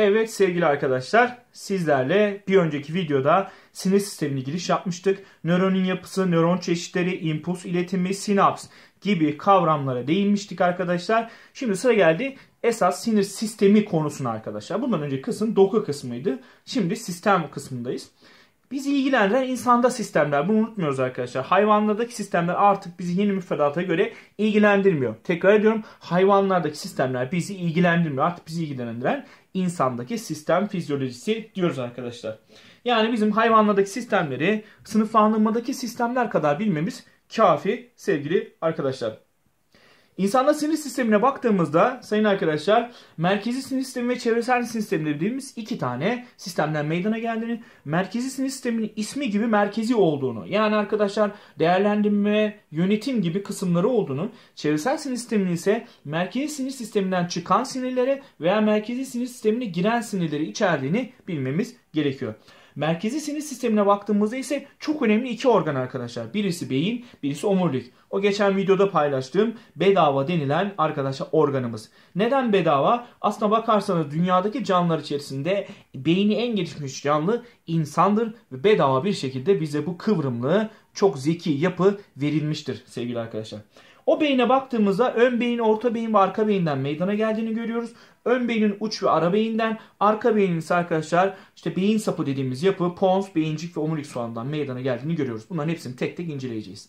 Evet sevgili arkadaşlar sizlerle bir önceki videoda sinir sistemine giriş yapmıştık. Nöronun yapısı, nöron çeşitleri, impuls iletimi, sinaps gibi kavramlara değinmiştik arkadaşlar. Şimdi sıra geldi esas sinir sistemi konusuna arkadaşlar. Bundan önce kısım doku kısmıydı. Şimdi sistem kısmındayız. Biz ilgilendiren insanda sistemler. Bunu unutmuyoruz arkadaşlar. Hayvanlardaki sistemler artık bizi yeni müfredata göre ilgilendirmiyor. Tekrar ediyorum. Hayvanlardaki sistemler bizi ilgilendirmiyor. Artık bizi ilgilendiren insandaki sistem fizyolojisi diyoruz arkadaşlar. Yani bizim hayvanlardaki sistemleri sınıflandırmadaki sistemler kadar bilmemiz kafi sevgili arkadaşlar. İnsanda sinir sistemine baktığımızda sayın arkadaşlar merkezi sinir sistemi ve çevresel sinir sistemi dediğimiz iki tane sistemden meydana geldiğini, merkezi sinir sisteminin ismi gibi merkezi olduğunu, yani arkadaşlar değerlendirme, yönetim gibi kısımları olduğunu, çevresel sinir sistemini ise merkezi sinir sisteminden çıkan sinirlere veya merkezi sinir sistemine giren sinirleri içerdiğini bilmemiz gerekiyor. Merkezi sinir sistemine baktığımızda ise çok önemli iki organ arkadaşlar. Birisi beyin, birisi omurilik. O geçen videoda paylaştığım bedava denilen arkadaşlar organımız. Neden bedava? Aslına bakarsanız dünyadaki canlılar içerisinde beyni en gelişmiş canlı insandır ve bedava bir şekilde bize bu kıvrımlı çok zeki yapı verilmiştir sevgili arkadaşlar. O beyine baktığımızda ön beyin, orta beyin ve arka beyinden meydana geldiğini görüyoruz. Ön beynin uç ve ara beyinden, arka beynin ise arkadaşlar işte beyin sapı dediğimiz yapı pons, beyincik ve omurilik soğanından meydana geldiğini görüyoruz. Bunların hepsini tek tek inceleyeceğiz.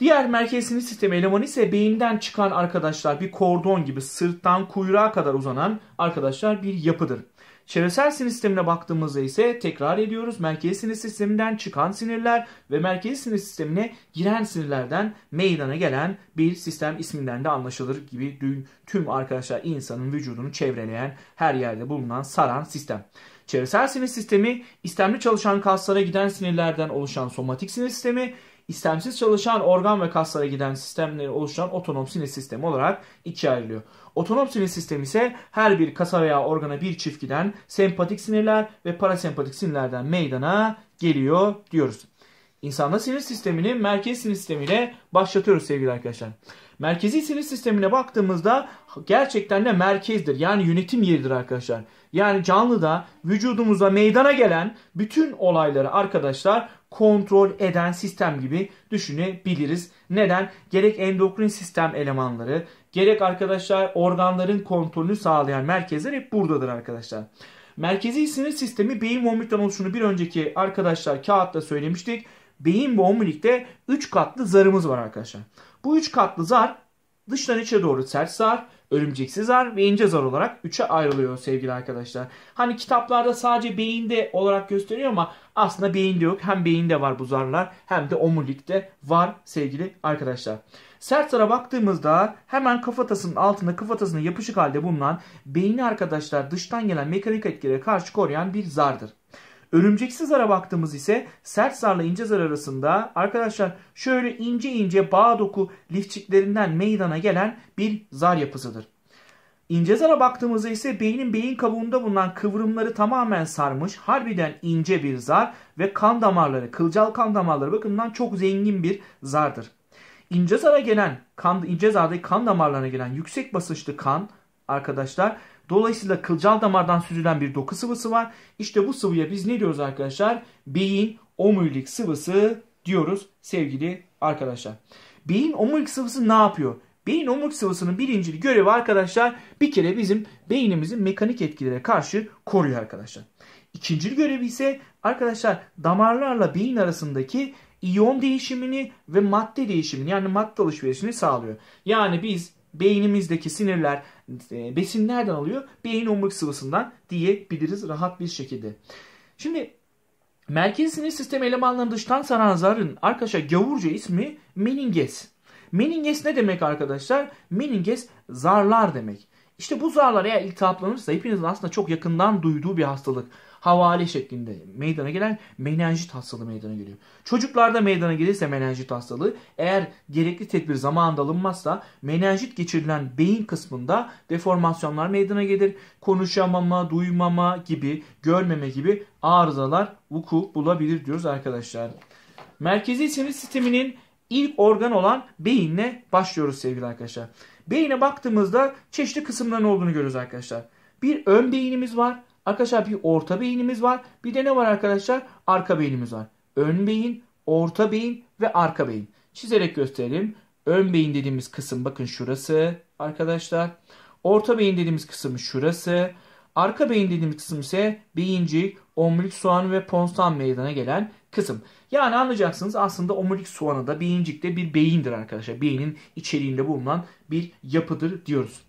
Diğer merkez sinir sistemi elemanı ise beyinden çıkan arkadaşlar bir kordon gibi sırttan kuyruğa kadar uzanan arkadaşlar bir yapıdır. Çevresel sinir sistemine baktığımızda ise tekrar ediyoruz. merkez sinir sisteminden çıkan sinirler ve merkez sinir sistemine giren sinirlerden meydana gelen bir sistem isminden de anlaşılır gibi tüm arkadaşlar insanın vücudunu çevreleyen her yerde bulunan saran sistem. Çevresel sinir sistemi istemli çalışan kaslara giden sinirlerden oluşan somatik sinir sistemi istemsiz çalışan organ ve kaslara giden sistemleri oluşan otonom sinir sistemi olarak ikiye ayrılıyor. Otonom sinir sistemi ise her bir kasa veya organa bir çift çiftgiden sempatik sinirler ve parasempatik sinirlerden meydana geliyor diyoruz. İnsanda sinir sistemini merkez sinir sistemiyle başlatıyoruz sevgili arkadaşlar. Merkezi sinir sistemine baktığımızda gerçekten de merkezdir. Yani yönetim yeridir arkadaşlar. Yani canlıda vücudumuza meydana gelen bütün olayları arkadaşlar kontrol eden sistem gibi düşünebiliriz. Neden? Gerek endokrin sistem elemanları, gerek arkadaşlar organların kontrolünü sağlayan merkezler hep buradadır arkadaşlar. Merkezi sinir sistemi beyin ve omurilikten oluşunu bir önceki arkadaşlar kağıtta söylemiştik. Beyin ve omurilikte 3 katlı zarımız var arkadaşlar. Bu 3 katlı zar dıştan içe doğru sert zar, örümceksiz zar ve ince zar olarak 3'e ayrılıyor sevgili arkadaşlar. Hani kitaplarda sadece beyinde olarak gösteriyor ama aslında beyinde yok. Hem beyinde var bu zarlar hem de omurilikte var sevgili arkadaşlar. Sert Sertlara baktığımızda hemen kafatasının altında kafatasına yapışık halde bulunan beyni arkadaşlar dıştan gelen mekanik etkilere karşı koruyan bir zardır. Örümceksiz zara baktığımız ise sert zarla ince zar arasında arkadaşlar şöyle ince ince bağ doku lifçiklerinden meydana gelen bir zar yapısıdır. İnce zara baktığımızda ise beynin beyin kabuğunda bulunan kıvrımları tamamen sarmış harbiden ince bir zar ve kan damarları, kılcal kan damarları bakımından çok zengin bir zardır. İncezara gelen kan, incezardaki kan damarlarına gelen yüksek basınçlı kan arkadaşlar Dolayısıyla kılcal damardan süzülen bir doku sıvısı var. İşte bu sıvıya biz ne diyoruz arkadaşlar? Beyin omurilik sıvısı diyoruz sevgili arkadaşlar. Beyin omurilik sıvısı ne yapıyor? Beyin omurilik sıvısının birinci görevi arkadaşlar bir kere bizim beynimizin mekanik etkilere karşı koruyor arkadaşlar. İkinci görevi ise arkadaşlar damarlarla beyin arasındaki iyon değişimini ve madde değişimini yani madde alışverişini sağlıyor. Yani biz beynimizdeki sinirler e, besin nereden alıyor? Beyin omurg sıvısından diyebiliriz rahat bir şekilde. Şimdi merkez sinir sistemi elemanlarını dıştan saran zarın arkadaşlar gavurca ismi meninges. Meninges ne demek arkadaşlar? Meninges zarlar demek. İşte bu zarlar eğer iltihaplanırsa hepinizin aslında çok yakından duyduğu bir hastalık havale şeklinde meydana gelen menenjit hastalığı meydana geliyor. Çocuklarda meydana gelirse menenjit hastalığı eğer gerekli tedbir zamanında alınmazsa menenjit geçirilen beyin kısmında deformasyonlar meydana gelir. Konuşamama, duymama gibi, görmeme gibi arızalar vuku bulabilir diyoruz arkadaşlar. Merkezi sinir sisteminin ilk organ olan beyinle başlıyoruz sevgili arkadaşlar. Beyine baktığımızda çeşitli kısımların olduğunu görüyoruz arkadaşlar. Bir ön beynimiz var. Arkadaşlar bir orta beynimiz var. Bir de ne var arkadaşlar? Arka beynimiz var. Ön beyin, orta beyin ve arka beyin. Çizerek gösterelim. Ön beyin dediğimiz kısım bakın şurası arkadaşlar. Orta beyin dediğimiz kısım şurası. Arka beyin dediğimiz kısım ise beyincik, omurilik soğan ve ponsan meydana gelen kısım. Yani anlayacaksınız aslında omurilik soğanı da beyincik de bir beyindir arkadaşlar. Beynin içeriğinde bulunan bir yapıdır diyoruz.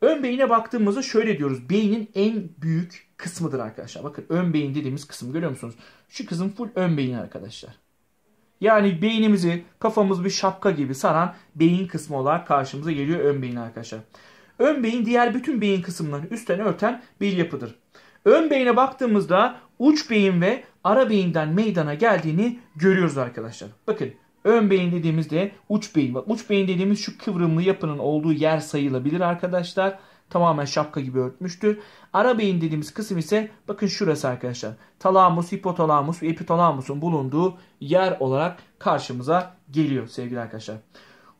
Ön beyine baktığımızda şöyle diyoruz. Beynin en büyük kısmıdır arkadaşlar. Bakın ön beyin dediğimiz kısım görüyor musunuz? Şu kısım full ön beyin arkadaşlar. Yani beynimizi kafamız bir şapka gibi saran beyin kısmı olarak karşımıza geliyor ön beyin arkadaşlar. Ön beyin diğer bütün beyin kısımlarını üstten örten bir yapıdır. Ön beyine baktığımızda uç beyin ve ara beyinden meydana geldiğini görüyoruz arkadaşlar. Bakın Ön beyin dediğimizde uç beyin. Bak uç beyin dediğimiz şu kıvrımlı yapının olduğu yer sayılabilir arkadaşlar. Tamamen şapka gibi örtmüştür. Ara beyin dediğimiz kısım ise bakın şurası arkadaşlar. Talamus, hipotalamus ve epitalamusun bulunduğu yer olarak karşımıza geliyor sevgili arkadaşlar.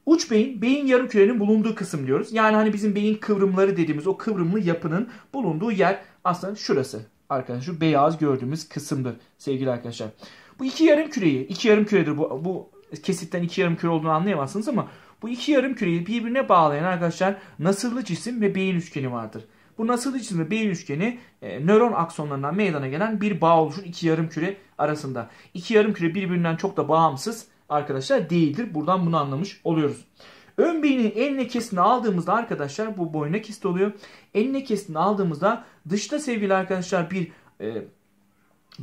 Uç beyin, beyin yarım kürenin bulunduğu kısım diyoruz. Yani hani bizim beyin kıvrımları dediğimiz o kıvrımlı yapının bulunduğu yer aslında şurası. Arkadaşlar şu beyaz gördüğümüz kısımdır sevgili arkadaşlar. Bu iki yarım küreyi, iki yarım küredir bu, bu kesitten iki yarım küre olduğunu anlayamazsınız ama bu iki yarım küreyi birbirine bağlayan arkadaşlar nasırlı cisim ve beyin üçgeni vardır. Bu nasırlı cisim ve beyin üçgeni e, nöron aksonlarından meydana gelen bir bağ oluşur iki yarım küre arasında. İki yarım küre birbirinden çok da bağımsız arkadaşlar değildir. Buradan bunu anlamış oluyoruz. Ön beynin en lekesini aldığımızda arkadaşlar bu boyun lekesi oluyor. En lekesini aldığımızda dışta sevgili arkadaşlar bir e,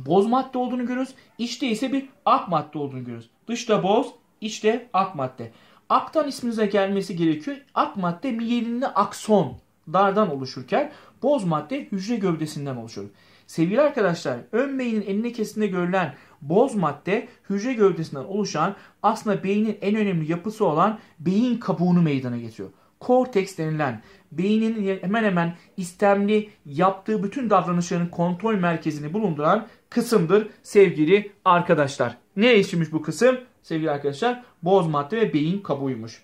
boz madde olduğunu görürüz, İçte ise bir ak madde olduğunu görürüz. Dışta boz, içte ak madde. Aktan isminize gelmesi gerekiyor. Ak madde miyelinli akson dardan oluşurken boz madde hücre gövdesinden oluşur. Sevgili arkadaşlar ön beynin enine kesinde görülen boz madde hücre gövdesinden oluşan aslında beynin en önemli yapısı olan beyin kabuğunu meydana getiriyor korteks denilen beynin hemen hemen istemli yaptığı bütün davranışların kontrol merkezini bulunduran kısımdır sevgili arkadaşlar. Ne işmiş bu kısım? Sevgili arkadaşlar boz madde ve beyin kabuğuymuş.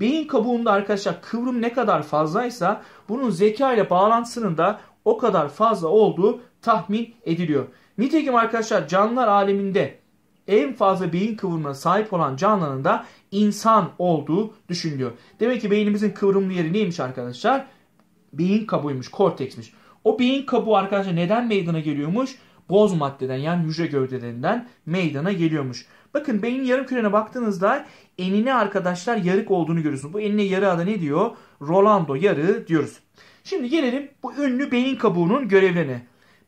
Beyin kabuğunda arkadaşlar kıvrım ne kadar fazlaysa bunun zeka ile bağlantısının da o kadar fazla olduğu tahmin ediliyor. Nitekim arkadaşlar canlılar aleminde en fazla beyin kıvrımına sahip olan canlının da insan olduğu düşünülüyor. Demek ki beynimizin kıvrımlı yeri neymiş arkadaşlar? Beyin kabuğuymuş, korteksmiş. O beyin kabuğu arkadaşlar neden meydana geliyormuş? Boz maddeden yani hücre gövdelerinden meydana geliyormuş. Bakın beynin yarım kürene baktığınızda enine arkadaşlar yarık olduğunu görüyorsunuz. Bu enine yarığa da ne diyor? Rolando yarı diyoruz. Şimdi gelelim bu ünlü beyin kabuğunun görevlerine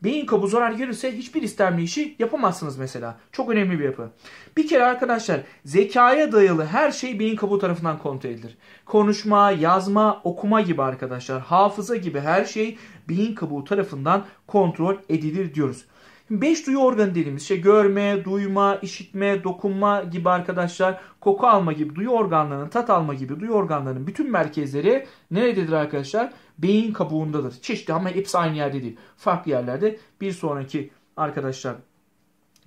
beyin kabuğu zarar görürse hiçbir istemli işi yapamazsınız mesela. Çok önemli bir yapı. Bir kere arkadaşlar zekaya dayalı her şey beyin kabuğu tarafından kontrol edilir. Konuşma, yazma, okuma gibi arkadaşlar hafıza gibi her şey beyin kabuğu tarafından kontrol edilir diyoruz. Beş duyu organı dediğimiz şey görme, duyma, işitme, dokunma gibi arkadaşlar koku alma gibi duyu organlarının, tat alma gibi duyu organlarının bütün merkezleri nerededir arkadaşlar? Beyin kabuğundadır. Çeşitli ama hepsi aynı yerde değil. Farklı yerlerde bir sonraki arkadaşlar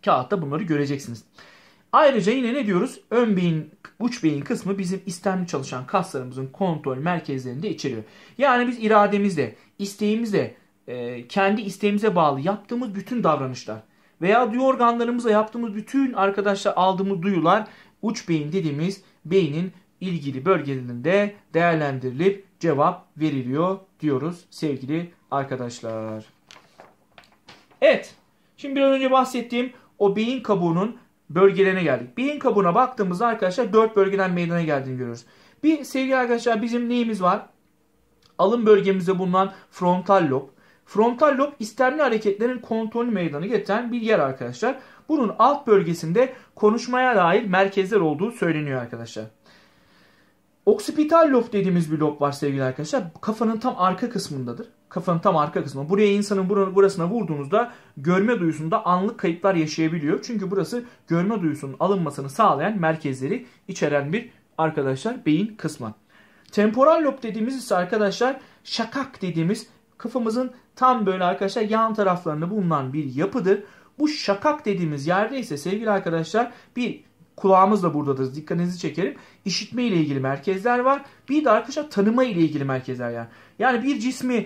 kağıtta bunları göreceksiniz. Ayrıca yine ne diyoruz? Ön beyin, uç beyin kısmı bizim istemli çalışan kaslarımızın kontrol merkezlerini de içeriyor. Yani biz irademizle, isteğimizle, e, kendi isteğimize bağlı yaptığımız bütün davranışlar veya duyu organlarımıza yaptığımız bütün arkadaşlar aldığımız duyular uç beyin dediğimiz beynin ilgili bölgelerinde değerlendirilip cevap veriliyor diyoruz sevgili arkadaşlar. Evet. Şimdi biraz önce bahsettiğim o beyin kabuğunun bölgelerine geldik. Beyin kabuğuna baktığımızda arkadaşlar dört bölgeden meydana geldiğini görüyoruz. Bir sevgili arkadaşlar bizim neyimiz var? Alın bölgemizde bulunan frontal lob. Frontal lob istemli hareketlerin kontrolü meydana getiren bir yer arkadaşlar. Bunun alt bölgesinde konuşmaya dair merkezler olduğu söyleniyor arkadaşlar. Oksipital lob dediğimiz bir lob var sevgili arkadaşlar. Kafanın tam arka kısmındadır. Kafanın tam arka kısmı. Buraya insanın burasına vurduğunuzda görme duyusunda anlık kayıplar yaşayabiliyor. Çünkü burası görme duyusunun alınmasını sağlayan merkezleri içeren bir arkadaşlar beyin kısmı. Temporal lob dediğimiz ise arkadaşlar şakak dediğimiz kafamızın tam böyle arkadaşlar yan taraflarında bulunan bir yapıdır. Bu şakak dediğimiz yerde ise sevgili arkadaşlar bir kulağımız da buradadır. Dikkatinizi çekerim. İşitme ile ilgili merkezler var. Bir de arkadaşlar tanıma ile ilgili merkezler yani. Yani bir cismi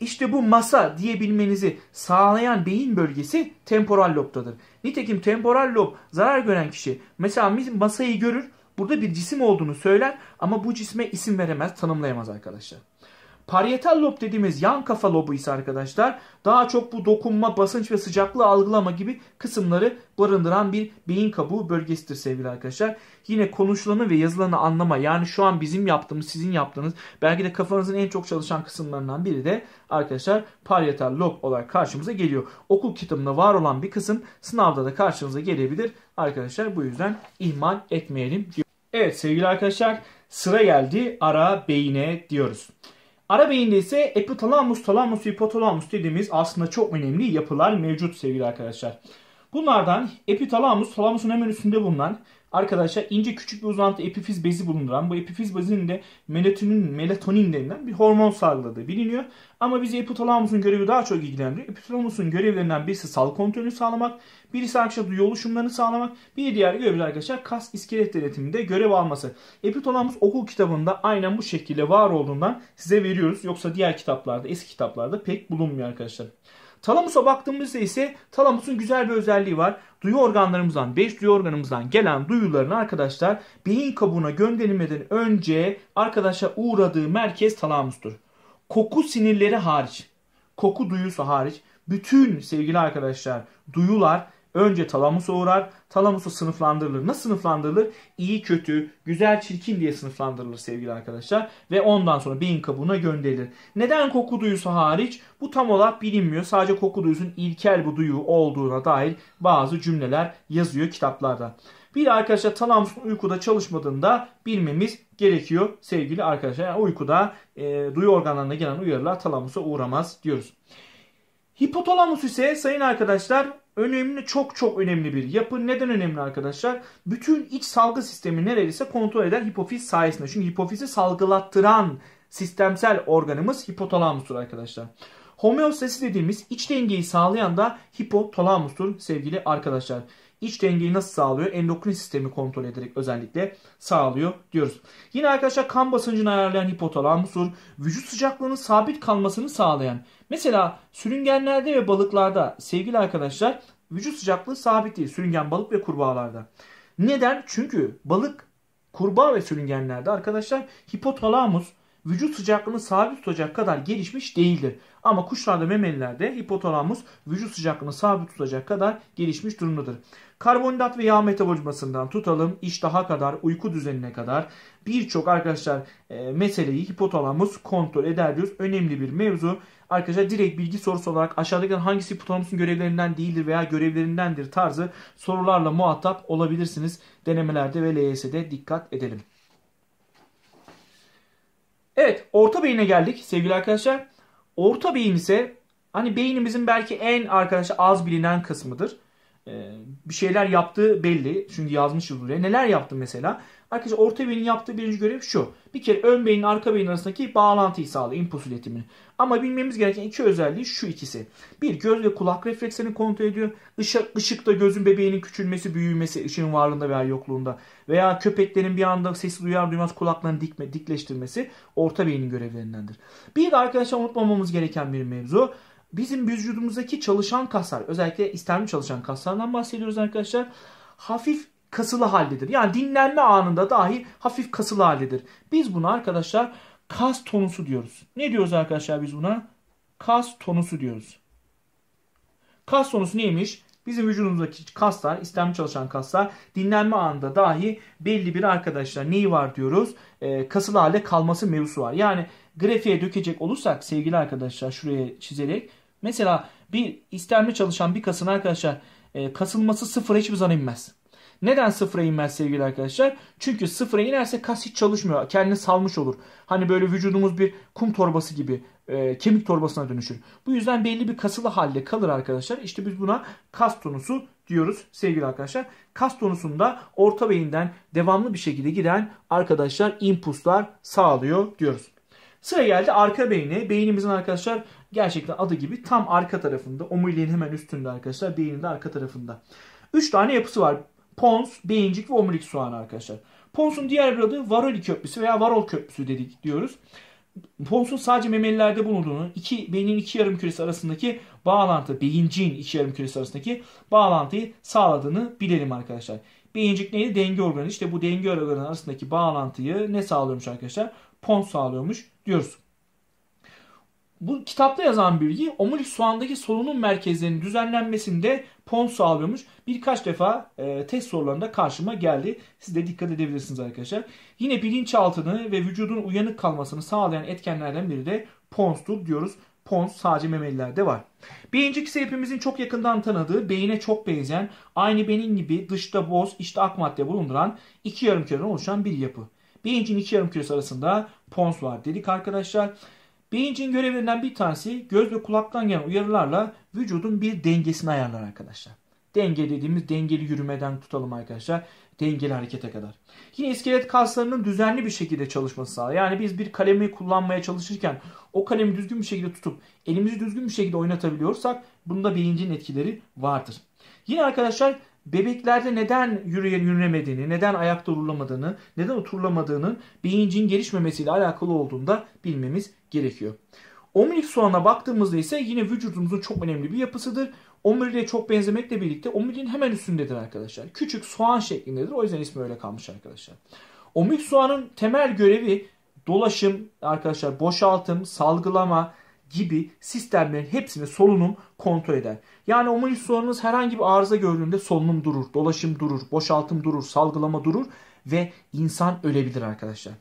işte bu masa diyebilmenizi sağlayan beyin bölgesi temporal lobdadır. Nitekim temporal lob zarar gören kişi mesela biz masayı görür. Burada bir cisim olduğunu söyler ama bu cisme isim veremez, tanımlayamaz arkadaşlar. Parietal lob dediğimiz yan kafa lobu ise arkadaşlar daha çok bu dokunma, basınç ve sıcaklığı algılama gibi kısımları barındıran bir beyin kabuğu bölgesidir sevgili arkadaşlar. Yine konuşulanı ve yazılanı anlama yani şu an bizim yaptığımız, sizin yaptığınız belki de kafanızın en çok çalışan kısımlarından biri de arkadaşlar parietal lob olarak karşımıza geliyor. Okul kitabında var olan bir kısım sınavda da karşımıza gelebilir arkadaşlar. Bu yüzden ihmal etmeyelim. Evet sevgili arkadaşlar sıra geldi ara beyine diyoruz. Ara beyinde ise epitalamus, talamus, hipotalamus dediğimiz aslında çok önemli yapılar mevcut sevgili arkadaşlar. Bunlardan epitalamus, talamusun hemen üstünde bulunan arkadaşlar ince küçük bir uzantı epifiz bezi bulunduran bu epifiz bezinin de melatonin, melatonin denilen bir hormon salgıladığı biliniyor. Ama bizi epitalamusun görevi daha çok ilgilendiriyor. Epitalamusun görevlerinden birisi sağlık kontrolünü sağlamak, birisi arkadaşlar duyu oluşumlarını sağlamak, bir diğer görevi arkadaşlar kas iskelet denetiminde görev alması. Epitalamus okul kitabında aynen bu şekilde var olduğundan size veriyoruz. Yoksa diğer kitaplarda, eski kitaplarda pek bulunmuyor arkadaşlar. Talamusa baktığımızda ise talamusun güzel bir özelliği var. Duyu organlarımızdan, 5 duyu organımızdan gelen duyuların arkadaşlar beyin kabuğuna gönderilmeden önce arkadaşa uğradığı merkez talamustur. Koku sinirleri hariç, koku duyusu hariç bütün sevgili arkadaşlar duyular Önce talamusa uğrar. Talamusu sınıflandırılır. Nasıl sınıflandırılır? İyi, kötü, güzel, çirkin diye sınıflandırılır sevgili arkadaşlar. Ve ondan sonra beyin kabuğuna gönderilir. Neden koku duyusu hariç? Bu tam olarak bilinmiyor. Sadece koku duyusunun ilkel bu duyu olduğuna dair bazı cümleler yazıyor kitaplarda. Bir de arkadaşlar talamusun uykuda çalışmadığında bilmemiz gerekiyor sevgili arkadaşlar. Yani uykuda e, duyu organlarına gelen uyarılar talamusa uğramaz diyoruz. Hipotalamus ise sayın arkadaşlar önemli çok çok önemli bir yapı. Neden önemli arkadaşlar? Bütün iç salgı sistemi neredeyse kontrol eder hipofiz sayesinde. Çünkü hipofizi salgılattıran sistemsel organımız hipotalamustur arkadaşlar. Homeostasi dediğimiz iç dengeyi sağlayan da hipotalamustur sevgili arkadaşlar. İç dengeyi nasıl sağlıyor? Endokrin sistemi kontrol ederek özellikle sağlıyor diyoruz. Yine arkadaşlar kan basıncını ayarlayan hipotalamusur, vücut sıcaklığının sabit kalmasını sağlayan. Mesela sürüngenlerde ve balıklarda sevgili arkadaşlar vücut sıcaklığı sabit değil. Sürüngen balık ve kurbağalarda. Neden? Çünkü balık, kurbağa ve sürüngenlerde arkadaşlar hipotalamus vücut sıcaklığını sabit tutacak kadar gelişmiş değildir. Ama kuşlarda memelilerde hipotalamus vücut sıcaklığını sabit tutacak kadar gelişmiş durumdadır. Karbonhidrat ve yağ metabolizmasından tutalım iştaha kadar uyku düzenine kadar birçok arkadaşlar e, meseleyi hipotalamus kontrol eder diyoruz. Önemli bir mevzu. Arkadaşlar direkt bilgi sorusu olarak aşağıdaki hangisi hipotalamusun görevlerinden değildir veya görevlerindendir tarzı sorularla muhatap olabilirsiniz. Denemelerde ve LYS'de dikkat edelim. Evet orta beyine geldik sevgili arkadaşlar. Orta beyin ise hani beynimizin belki en arkadaşlar az bilinen kısmıdır. Ee, bir şeyler yaptığı belli. Çünkü yazmış buraya. Neler yaptı mesela? Arkadaşlar orta beynin yaptığı birinci görev şu. Bir kere ön beynin arka beynin arasındaki bağlantıyı sağlıyor. impuls iletimini. Ama bilmemiz gereken iki özelliği şu ikisi. Bir göz ve kulak reflekslerini kontrol ediyor. Işık, ışıkta gözün bebeğinin küçülmesi, büyümesi ışığın varlığında veya yokluğunda. Veya köpeklerin bir anda sesi duyar duymaz kulaklarını dikme, dikleştirmesi orta beynin görevlerindendir. Bir de arkadaşlar unutmamamız gereken bir mevzu bizim vücudumuzdaki çalışan kaslar özellikle isterme çalışan kaslardan bahsediyoruz arkadaşlar. Hafif kasılı haldedir. Yani dinlenme anında dahi hafif kasılı haldedir. Biz buna arkadaşlar kas tonusu diyoruz. Ne diyoruz arkadaşlar biz buna? Kas tonusu diyoruz. Kas tonusu neymiş? Bizim vücudumuzdaki kaslar, istemli çalışan kaslar dinlenme anında dahi belli bir arkadaşlar neyi var diyoruz? E, kasılı hale kalması mevzusu var. Yani grafiğe dökecek olursak sevgili arkadaşlar şuraya çizerek mesela bir istemli çalışan bir kasın arkadaşlar e, kasılması sıfır hiçbir zaman inmez. Neden sıfıra inmez sevgili arkadaşlar? Çünkü sıfıra inerse kas hiç çalışmıyor. Kendini salmış olur. Hani böyle vücudumuz bir kum torbası gibi e, kemik torbasına dönüşür. Bu yüzden belli bir kasılı halde kalır arkadaşlar. İşte biz buna kas tonusu diyoruz sevgili arkadaşlar. Kas tonusunda orta beyinden devamlı bir şekilde giden arkadaşlar impulslar sağlıyor diyoruz. Sıra geldi arka beyni. Beynimizin arkadaşlar gerçekten adı gibi tam arka tarafında. Omuriliğin hemen üstünde arkadaşlar. Beynin de arka tarafında. 3 tane yapısı var pons, beyincik ve omurilik soğan arkadaşlar. Ponsun diğer bir adı varoli köprüsü veya varol köprüsü dedik diyoruz. Ponsun sadece memelilerde bulunduğunu, iki, beynin iki yarım küresi arasındaki bağlantı, beyincin iki yarım küresi arasındaki bağlantıyı sağladığını bilelim arkadaşlar. Beyincik neydi? Denge organı. İşte bu denge organı arasındaki bağlantıyı ne sağlıyormuş arkadaşlar? Pons sağlıyormuş diyoruz bu kitapta yazan bilgi omurilik soğandaki solunum merkezlerinin düzenlenmesinde pon sağlıyormuş. Birkaç defa e, test sorularında karşıma geldi. Siz de dikkat edebilirsiniz arkadaşlar. Yine bilinçaltını ve vücudun uyanık kalmasını sağlayan etkenlerden biri de ponstur diyoruz. Pons sadece memelilerde var. Beyincikisi hepimizin çok yakından tanıdığı, beyine çok benzeyen, aynı beyin gibi dışta boz, içte ak madde bulunduran iki yarım küreden oluşan bir yapı. Beyincin iki yarım küresi arasında pons var dedik arkadaşlar. Bilincin görevlerinden bir tanesi göz ve kulaktan gelen uyarılarla vücudun bir dengesini ayarlar arkadaşlar. Denge dediğimiz dengeli yürümeden tutalım arkadaşlar. Dengeli harekete kadar. Yine iskelet kaslarının düzenli bir şekilde çalışması sağlar. Yani biz bir kalemi kullanmaya çalışırken o kalemi düzgün bir şekilde tutup elimizi düzgün bir şekilde oynatabiliyorsak bunda bilincin etkileri vardır. Yine arkadaşlar bebeklerde neden yürüyen yürümediğini, neden ayakta durulamadığını, neden oturulamadığının bilincin gelişmemesiyle alakalı olduğunda bilmemiz gerekiyor. Omurilik soğana baktığımızda ise yine vücudumuzun çok önemli bir yapısıdır. Omuriliğe çok benzemekle birlikte omuriliğin hemen üstündedir arkadaşlar. Küçük soğan şeklindedir. O yüzden ismi öyle kalmış arkadaşlar. Omurilik soğanın temel görevi dolaşım arkadaşlar boşaltım, salgılama gibi sistemlerin hepsini solunum kontrol eder. Yani omurilik soğanınız herhangi bir arıza gördüğünde solunum durur, dolaşım durur, boşaltım durur, salgılama durur ve insan ölebilir arkadaşlar.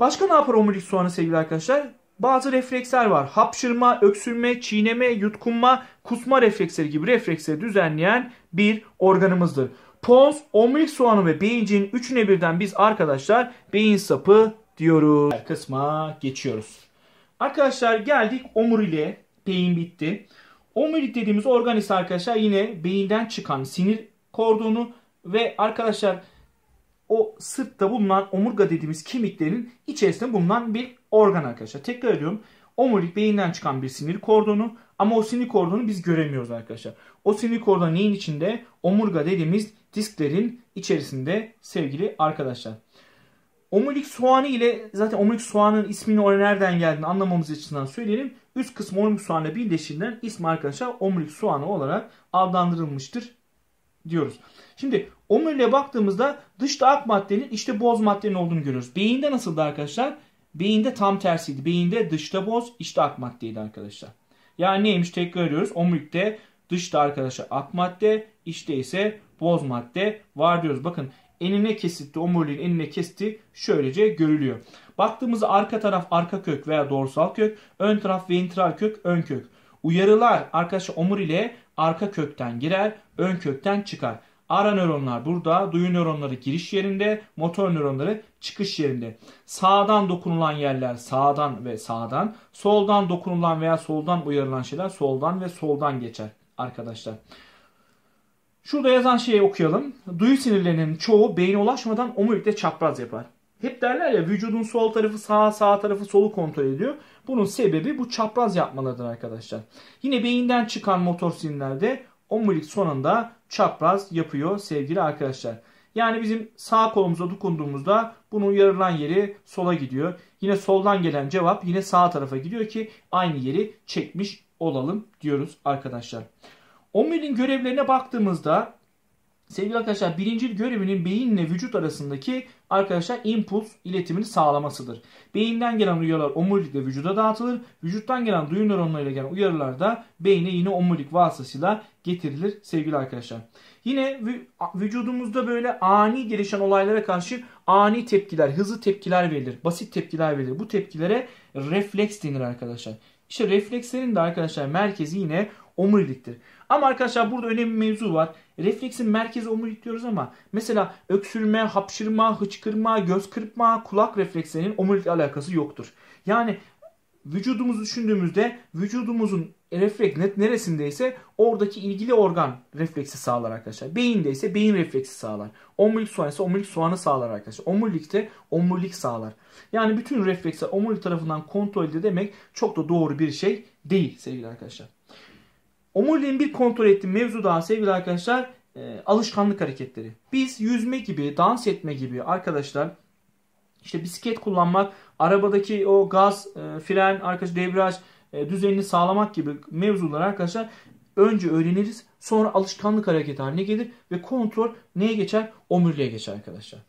Başka ne yapar omurilik soğanı sevgili arkadaşlar? bazı refleksler var. Hapşırma, öksürme, çiğneme, yutkunma, kusma refleksleri gibi refleksleri düzenleyen bir organımızdır. Pons, omurilik soğanı ve beyincinin üçüne birden biz arkadaşlar beyin sapı diyoruz. Kısma geçiyoruz. Arkadaşlar geldik omuriliğe. Beyin bitti. Omurilik dediğimiz organ ise arkadaşlar yine beyinden çıkan sinir kordonu ve arkadaşlar o sırtta bulunan omurga dediğimiz kemiklerin içerisinde bulunan bir organ arkadaşlar. Tekrar ediyorum. Omurilik beyinden çıkan bir sinir kordonu ama o sinir kordonu biz göremiyoruz arkadaşlar. O sinir kordonu neyin içinde? Omurga dediğimiz disklerin içerisinde sevgili arkadaşlar. Omurilik soğanı ile zaten omurilik soğanın ismini oraya nereden geldiğini anlamamız açısından söyleyelim. Üst kısmı omurilik soğanla birleşilen ismi arkadaşlar omurilik soğanı olarak adlandırılmıştır diyoruz. Şimdi omuriliğe baktığımızda dışta ak maddenin işte boz maddenin olduğunu görüyoruz. Beyinde nasıldı arkadaşlar? Beyinde tam tersiydi. Beyinde dışta boz, içte ak maddeydi arkadaşlar. Yani neymiş tekrar ediyoruz. Omurilikte dışta arkadaşlar ak madde, içte ise boz madde var diyoruz. Bakın enine kesitti, omuriliğin enine kesti şöylece görülüyor. Baktığımız arka taraf arka kök veya dorsal kök, ön taraf ventral kök, ön kök. Uyarılar arkadaşlar omur arka kökten girer, ön kökten çıkar. Ara nöronlar burada, duyu nöronları giriş yerinde, motor nöronları çıkış yerinde. Sağdan dokunulan yerler sağdan ve sağdan, soldan dokunulan veya soldan uyarılan şeyler soldan ve soldan geçer arkadaşlar. Şurada yazan şeyi okuyalım. Duyu sinirlerinin çoğu beyne ulaşmadan omurilikte çapraz yapar. Hep derler ya vücudun sol tarafı sağa sağ tarafı solu kontrol ediyor. Bunun sebebi bu çapraz yapmalarıdır arkadaşlar. Yine beyinden çıkan motor sinirlerde omurilik sonunda çapraz yapıyor sevgili arkadaşlar. Yani bizim sağ kolumuza dokunduğumuzda bunun yarılan yeri sola gidiyor. Yine soldan gelen cevap yine sağ tarafa gidiyor ki aynı yeri çekmiş olalım diyoruz arkadaşlar. Omuriliğin görevlerine baktığımızda sevgili arkadaşlar birincil görevinin beyinle vücut arasındaki arkadaşlar impuls iletimini sağlamasıdır. Beyinden gelen uyarılar omurilikle vücuda dağıtılır. Vücuttan gelen duyu nöronlarıyla gelen uyarılar da beyne yine omurilik vasıtasıyla getirilir sevgili arkadaşlar. Yine vücudumuzda böyle ani gelişen olaylara karşı ani tepkiler, hızlı tepkiler verilir. Basit tepkiler verilir. Bu tepkilere refleks denir arkadaşlar. İşte reflekslerin de arkadaşlar merkezi yine omuriliktir. Ama arkadaşlar burada önemli bir mevzu var. Refleksin merkezi omurilik diyoruz ama mesela öksürme, hapşırma, hıçkırma, göz kırpma, kulak reflekslerinin omurilikle alakası yoktur. Yani vücudumuzu düşündüğümüzde vücudumuzun refleks net neresindeyse oradaki ilgili organ refleksi sağlar arkadaşlar. Beyindeyse beyin refleksi sağlar. Omurilik soğanı ise omurilik soğanı sağlar arkadaşlar. Omurilikte omurilik sağlar. Yani bütün refleksler omurilik tarafından kontrol edildi demek çok da doğru bir şey değil sevgili arkadaşlar. Omuriliğin bir kontrol ettiğim mevzu daha sevgili arkadaşlar e, alışkanlık hareketleri. Biz yüzme gibi, dans etme gibi arkadaşlar işte bisiklet kullanmak, arabadaki o gaz, e, fren, arkadaş debriyaj e, düzenini sağlamak gibi mevzular arkadaşlar önce öğreniriz. Sonra alışkanlık hareketi haline gelir ve kontrol neye geçer? Omuriliğe geçer arkadaşlar.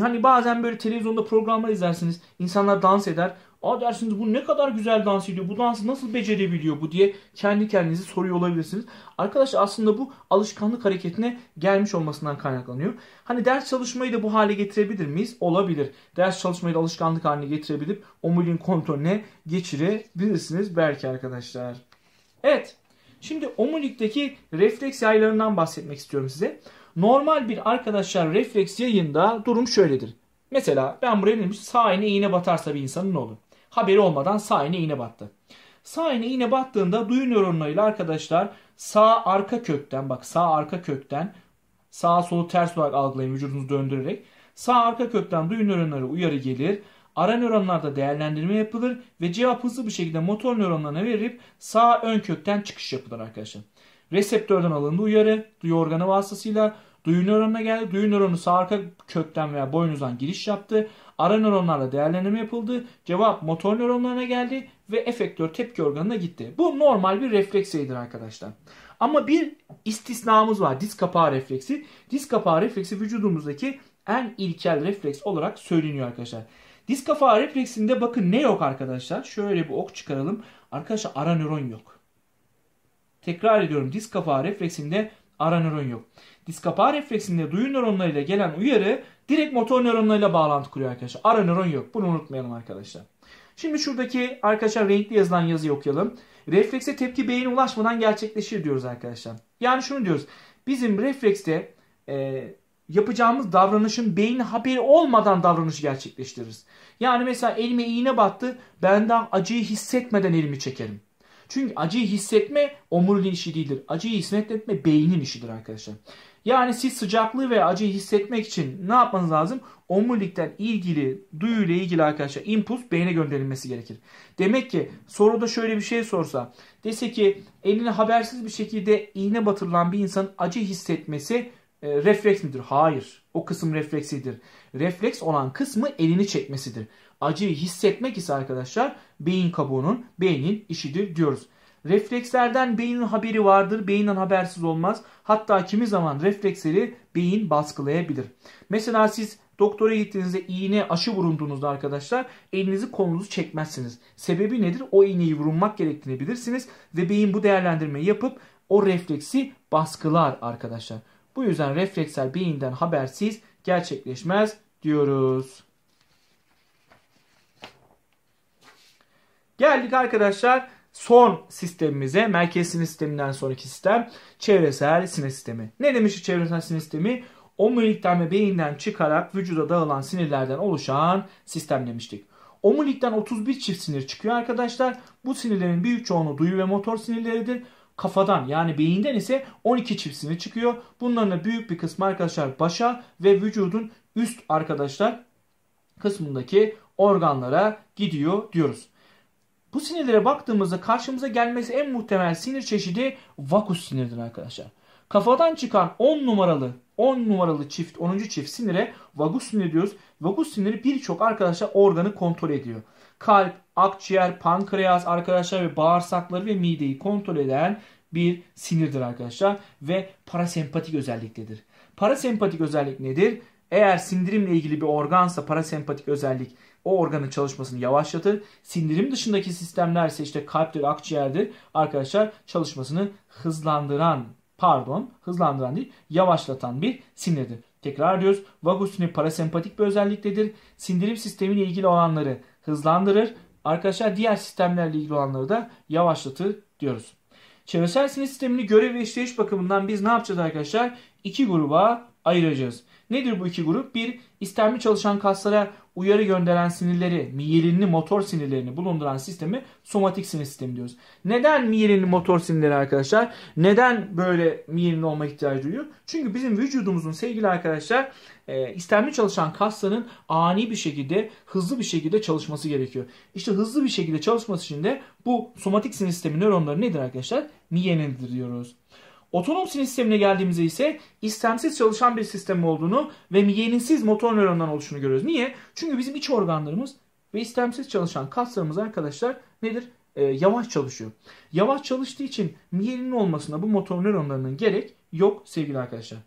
Hani bazen böyle televizyonda programlar izlersiniz. İnsanlar dans eder. Aa dersiniz bu ne kadar güzel dans ediyor. Bu dansı nasıl becerebiliyor bu diye kendi kendinizi soruyor olabilirsiniz. Arkadaşlar aslında bu alışkanlık hareketine gelmiş olmasından kaynaklanıyor. Hani ders çalışmayı da bu hale getirebilir miyiz? Olabilir. Ders çalışmayı da alışkanlık haline getirebilip omuriliğin kontrolüne geçirebilirsiniz belki arkadaşlar. Evet. Şimdi omurilikteki refleks yaylarından bahsetmek istiyorum size. Normal bir arkadaşlar refleks yayında durum şöyledir. Mesela ben buraya demiş sağ iğne iğne batarsa bir insanın ne olur? Haberi olmadan sağ iğne iğne battı. Sağ iğne iğne battığında duyu nöronlarıyla arkadaşlar sağ arka kökten bak sağ arka kökten sağ solu ters olarak algılayın vücudunuzu döndürerek. Sağ arka kökten duyu nöronları uyarı gelir. Ara nöronlarda değerlendirme yapılır ve cevap hızlı bir şekilde motor nöronlarına verilip sağ ön kökten çıkış yapılır arkadaşlar. Reseptörden alındı uyarı duyu organı vasıtasıyla duyu nöronuna geldi. Duyu nöronu sağ arka kökten veya boynuzdan giriş yaptı. Ara nöronlarla değerlendirme yapıldı. Cevap motor nöronlarına geldi ve efektör tepki organına gitti. Bu normal bir reflekseydir arkadaşlar. Ama bir istisnamız var. Diz kapağı refleksi. Diz kapağı refleksi vücudumuzdaki en ilkel refleks olarak söyleniyor arkadaşlar. Diz kapağı refleksinde bakın ne yok arkadaşlar. Şöyle bir ok çıkaralım. Arkadaşlar ara nöron yok. Tekrar ediyorum diz kapağı refleksinde ara nöron yok. Diz kapağı refleksinde duyu nöronlarıyla gelen uyarı direkt motor nöronlarıyla bağlantı kuruyor arkadaşlar. Ara nöron yok. Bunu unutmayalım arkadaşlar. Şimdi şuradaki arkadaşlar renkli yazılan yazıyı okuyalım. Reflekse tepki beyine ulaşmadan gerçekleşir diyoruz arkadaşlar. Yani şunu diyoruz. Bizim reflekste e, yapacağımız davranışın beyin haberi olmadan davranışı gerçekleştiririz. Yani mesela elime iğne battı. benden acıyı hissetmeden elimi çekerim. Çünkü acıyı hissetme omuriliğin işi değildir. Acıyı hissetme beynin işidir arkadaşlar. Yani siz sıcaklığı ve acıyı hissetmek için ne yapmanız lazım? Omurilikten ilgili, duyuyla ilgili arkadaşlar impuls beyne gönderilmesi gerekir. Demek ki soruda şöyle bir şey sorsa. Dese ki eline habersiz bir şekilde iğne batırılan bir insanın acı hissetmesi e, refleks midir? Hayır. O kısım refleksidir. Refleks olan kısmı elini çekmesidir acıyı hissetmek ise arkadaşlar beyin kabuğunun beynin işidir diyoruz. Reflekslerden beynin haberi vardır. Beyinden habersiz olmaz. Hatta kimi zaman refleksleri beyin baskılayabilir. Mesela siz doktora gittiğinizde iğne aşı vurunduğunuzda arkadaşlar elinizi kolunuzu çekmezsiniz. Sebebi nedir? O iğneyi vurunmak gerektiğini bilirsiniz ve beyin bu değerlendirmeyi yapıp o refleksi baskılar arkadaşlar. Bu yüzden refleksler beyinden habersiz gerçekleşmez diyoruz. Geldik arkadaşlar son sistemimize. Merkez sinir sisteminden sonraki sistem çevresel sinir sistemi. Ne demiş çevresel sinir sistemi? Omurilikten ve beyinden çıkarak vücuda dağılan sinirlerden oluşan sistem demiştik. Omurilikten 31 çift sinir çıkıyor arkadaşlar. Bu sinirlerin büyük çoğunluğu duyu ve motor sinirleridir. Kafadan yani beyinden ise 12 çift sinir çıkıyor. Bunların da büyük bir kısmı arkadaşlar başa ve vücudun üst arkadaşlar kısmındaki organlara gidiyor diyoruz. Bu sinirlere baktığımızda karşımıza gelmesi en muhtemel sinir çeşidi vakus sinirdir arkadaşlar. Kafadan çıkan 10 numaralı 10 numaralı çift 10. çift sinire vagus siniri diyoruz. Vagus siniri birçok arkadaşlar organı kontrol ediyor. Kalp, akciğer, pankreas arkadaşlar ve bağırsakları ve mideyi kontrol eden bir sinirdir arkadaşlar ve parasempatik özelliktedir. Parasempatik özellik nedir? Eğer sindirimle ilgili bir organsa parasempatik özellik o organın çalışmasını yavaşlatır. Sindirim dışındaki sistemler ise işte kalptir, akciğerdir arkadaşlar çalışmasını hızlandıran pardon hızlandıran değil yavaşlatan bir sinirdir. Tekrar diyoruz vagus sinir parasempatik bir özelliktedir. Sindirim sistemiyle ilgili olanları hızlandırır. Arkadaşlar diğer sistemlerle ilgili olanları da yavaşlatır diyoruz. Çevresel sinir sistemini görev ve işleyiş bakımından biz ne yapacağız arkadaşlar? İki gruba ayıracağız. Nedir bu iki grup? Bir, istemli çalışan kaslara uyarı gönderen sinirleri, miyelinli motor sinirlerini bulunduran sistemi somatik sinir sistemi diyoruz. Neden miyelinli motor sinirleri arkadaşlar? Neden böyle miyelinli olma ihtiyacı duyuyor? Çünkü bizim vücudumuzun sevgili arkadaşlar e, istemli çalışan kaslarının ani bir şekilde, hızlı bir şekilde çalışması gerekiyor. İşte hızlı bir şekilde çalışması için de bu somatik sinir sistemi nöronları nedir arkadaşlar? Miyelinlidir diyoruz. Otonom sinir sistemine geldiğimizde ise istemsiz çalışan bir sistem olduğunu ve miyelinsiz motor nörondan oluşunu görüyoruz. Niye? Çünkü bizim iç organlarımız ve istemsiz çalışan kaslarımız arkadaşlar nedir? Ee, yavaş çalışıyor. Yavaş çalıştığı için miyelinin olmasına bu motor nöronlarının gerek yok sevgili arkadaşlar.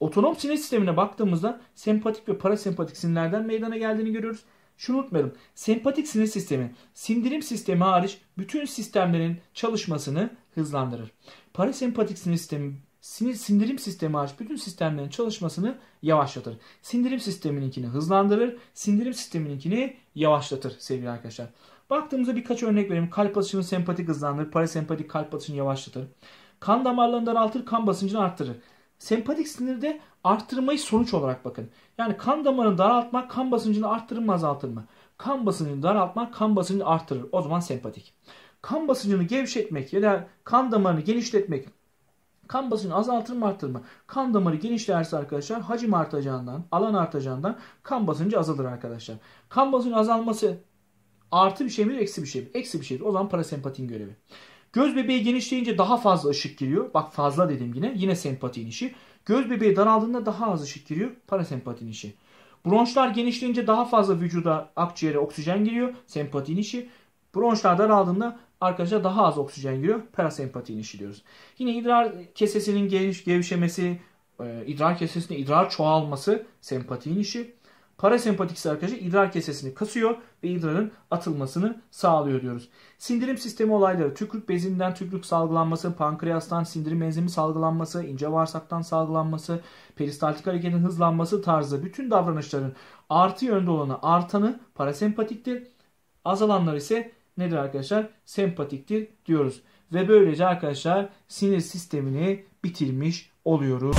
Otonom sinir sistemine baktığımızda sempatik ve parasempatik sinirlerden meydana geldiğini görüyoruz. Şunu unutmayalım. Sempatik sinir sistemi, sindirim sistemi hariç bütün sistemlerin çalışmasını hızlandırır. Parasempatik sinir sistemi sinir, sindirim sistemi hariç bütün sistemlerin çalışmasını yavaşlatır. Sindirim sistemininkini hızlandırır, sindirim sistemininkini yavaşlatır sevgili arkadaşlar. Baktığımızda birkaç örnek vereyim. Kalp atışını sempatik hızlandırır, parasempatik kalp atışını yavaşlatır. Kan damarlarını daraltır, kan basıncını arttırır. Sempatik sinirde Arttırmayı sonuç olarak bakın. Yani kan damarını daraltmak kan basıncını arttırır mı azaltır mı? Kan basıncını daraltmak kan basıncını arttırır. O zaman sempatik. Kan basıncını gevşetmek ya da kan damarını genişletmek kan basıncını azaltır mı arttırır mı? Kan damarı genişlerse arkadaşlar hacim artacağından, alan artacağından kan basıncı azalır arkadaşlar. Kan basıncı azalması artı bir şey midir, eksi bir şey mi? Eksi bir şeydir. O zaman parasempatin görevi. Göz bebeği genişleyince daha fazla ışık giriyor. Bak fazla dedim yine. Yine sempatiğin işi. Göz bebeği daraldığında daha az ışık giriyor. Parasempatin işi. Bronşlar genişleyince daha fazla vücuda akciğere oksijen giriyor. Sempatin işi. Bronşlar daraldığında arkadaşlar daha az oksijen giriyor. Parasempatin işi diyoruz. Yine idrar kesesinin geniş, gevşemesi, e, idrar kesesinde idrar çoğalması sempatin işi. Parasempatik arkadaşlar idrar kesesini kasıyor ve idrarın atılmasını sağlıyor diyoruz. Sindirim sistemi olayları tükürük bezinden tükürük salgılanması, pankreastan sindirim enzimi salgılanması, ince bağırsaktan salgılanması, peristaltik hareketin hızlanması tarzı bütün davranışların artı yönde olanı artanı parasempatiktir. Azalanlar ise nedir arkadaşlar? Sempatiktir diyoruz. Ve böylece arkadaşlar sinir sistemini bitirmiş oluyoruz.